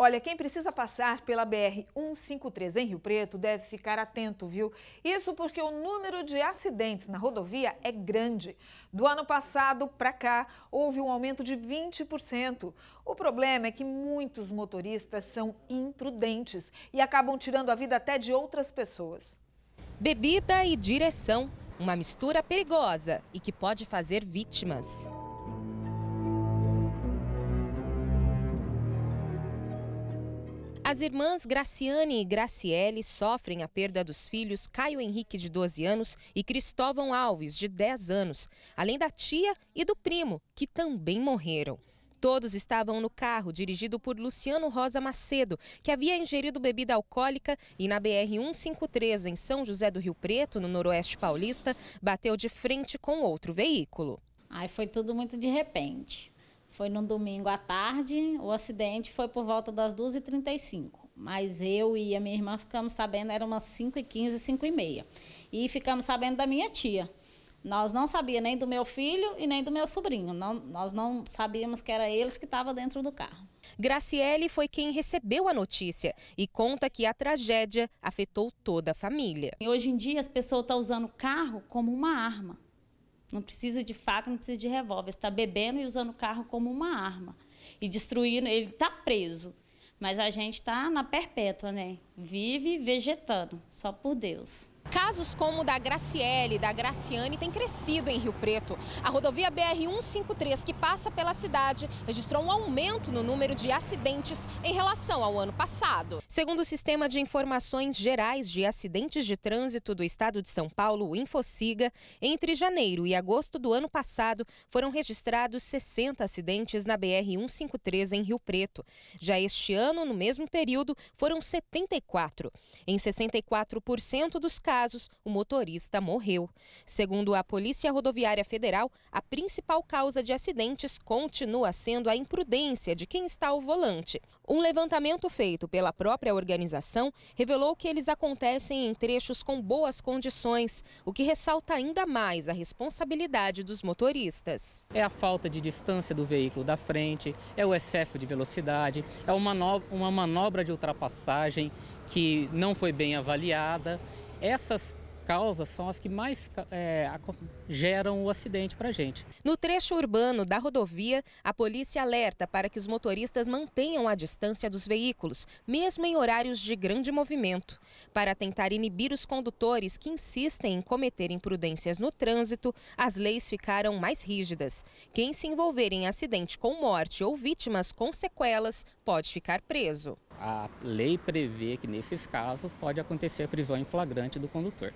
Olha, quem precisa passar pela BR-153 em Rio Preto deve ficar atento, viu? Isso porque o número de acidentes na rodovia é grande. Do ano passado para cá, houve um aumento de 20%. O problema é que muitos motoristas são imprudentes e acabam tirando a vida até de outras pessoas. Bebida e direção uma mistura perigosa e que pode fazer vítimas. As irmãs Graciane e Graciele sofrem a perda dos filhos Caio Henrique, de 12 anos, e Cristóvão Alves, de 10 anos, além da tia e do primo, que também morreram. Todos estavam no carro, dirigido por Luciano Rosa Macedo, que havia ingerido bebida alcoólica e na BR-153, em São José do Rio Preto, no Noroeste Paulista, bateu de frente com outro veículo. Aí foi tudo muito de repente. Foi num domingo à tarde, o acidente foi por volta das 2h35. Mas eu e a minha irmã ficamos sabendo, era umas 5h15, 5h30. E, ficamos sabendo da minha tia. Nós não sabíamos nem do meu filho e nem do meu sobrinho. Não, nós não sabíamos que era eles que estavam dentro do carro. Graciele foi quem recebeu a notícia e conta que a tragédia afetou toda a família. Hoje em dia as pessoas estão usando o carro como uma arma. Não precisa de faca, não precisa de revólver. Está bebendo e usando o carro como uma arma e destruindo. Ele está preso, mas a gente está na perpétua, né? Vive vegetando, só por Deus casos como o da Graciele, da Graciane, tem crescido em Rio Preto. A rodovia BR-153, que passa pela cidade, registrou um aumento no número de acidentes em relação ao ano passado. Segundo o Sistema de Informações Gerais de Acidentes de Trânsito do Estado de São Paulo, o Infociga, entre janeiro e agosto do ano passado, foram registrados 60 acidentes na BR-153 em Rio Preto. Já este ano, no mesmo período, foram 74. Em 64% dos casos, o motorista morreu. Segundo a Polícia Rodoviária Federal, a principal causa de acidentes continua sendo a imprudência de quem está ao volante. Um levantamento feito pela própria organização revelou que eles acontecem em trechos com boas condições, o que ressalta ainda mais a responsabilidade dos motoristas. É a falta de distância do veículo da frente, é o excesso de velocidade, é uma uma manobra de ultrapassagem que não foi bem avaliada essas causas são as que mais é, geram o acidente para a gente. No trecho urbano da rodovia, a polícia alerta para que os motoristas mantenham a distância dos veículos, mesmo em horários de grande movimento. Para tentar inibir os condutores que insistem em cometer imprudências no trânsito, as leis ficaram mais rígidas. Quem se envolver em acidente com morte ou vítimas com sequelas pode ficar preso. A lei prevê que nesses casos pode acontecer a prisão em flagrante do condutor.